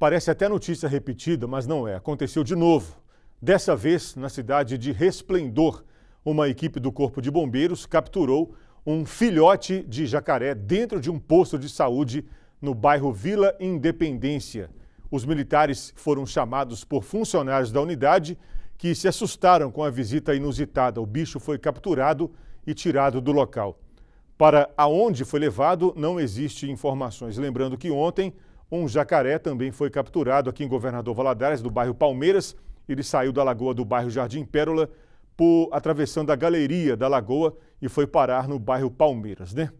Parece até notícia repetida, mas não é. Aconteceu de novo. Dessa vez, na cidade de Resplendor, uma equipe do Corpo de Bombeiros capturou um filhote de jacaré dentro de um posto de saúde no bairro Vila Independência. Os militares foram chamados por funcionários da unidade que se assustaram com a visita inusitada. O bicho foi capturado e tirado do local. Para aonde foi levado, não existe informações. Lembrando que ontem um jacaré também foi capturado aqui em Governador Valadares, do bairro Palmeiras. Ele saiu da lagoa do bairro Jardim Pérola, por, atravessando a galeria da lagoa e foi parar no bairro Palmeiras, né?